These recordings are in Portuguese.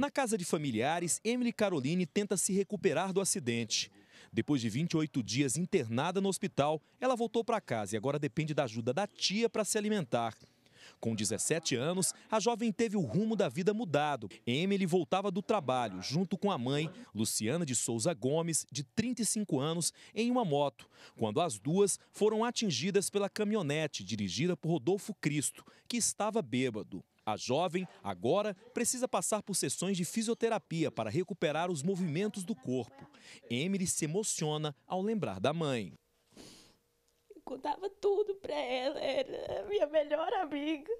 Na casa de familiares, Emily Caroline tenta se recuperar do acidente. Depois de 28 dias internada no hospital, ela voltou para casa e agora depende da ajuda da tia para se alimentar. Com 17 anos, a jovem teve o rumo da vida mudado. Emily voltava do trabalho, junto com a mãe, Luciana de Souza Gomes, de 35 anos, em uma moto, quando as duas foram atingidas pela caminhonete dirigida por Rodolfo Cristo, que estava bêbado. A jovem, agora, precisa passar por sessões de fisioterapia para recuperar os movimentos do corpo. Emily se emociona ao lembrar da mãe. Eu contava tudo para ela, era a minha melhor amiga.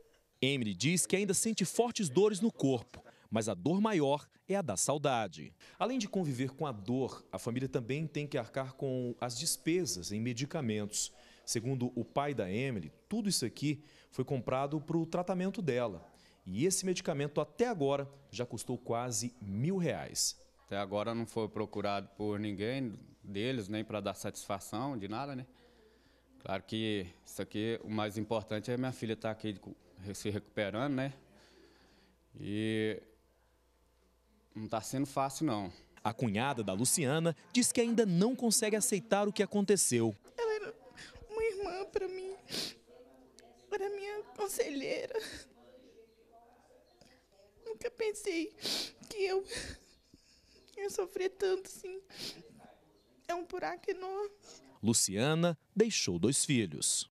Emily diz que ainda sente fortes dores no corpo, mas a dor maior é a da saudade. Além de conviver com a dor, a família também tem que arcar com as despesas em medicamentos. Segundo o pai da Emily, tudo isso aqui foi comprado para o tratamento dela. E esse medicamento até agora já custou quase mil reais. Até agora não foi procurado por ninguém deles, nem para dar satisfação de nada, né? Claro que isso aqui, o mais importante é minha filha estar tá aqui se recuperando, né? E não está sendo fácil, não. A cunhada da Luciana diz que ainda não consegue aceitar o que aconteceu. conselheira. Nunca pensei que eu ia sofrer tanto assim. É um buraco enorme. Luciana deixou dois filhos.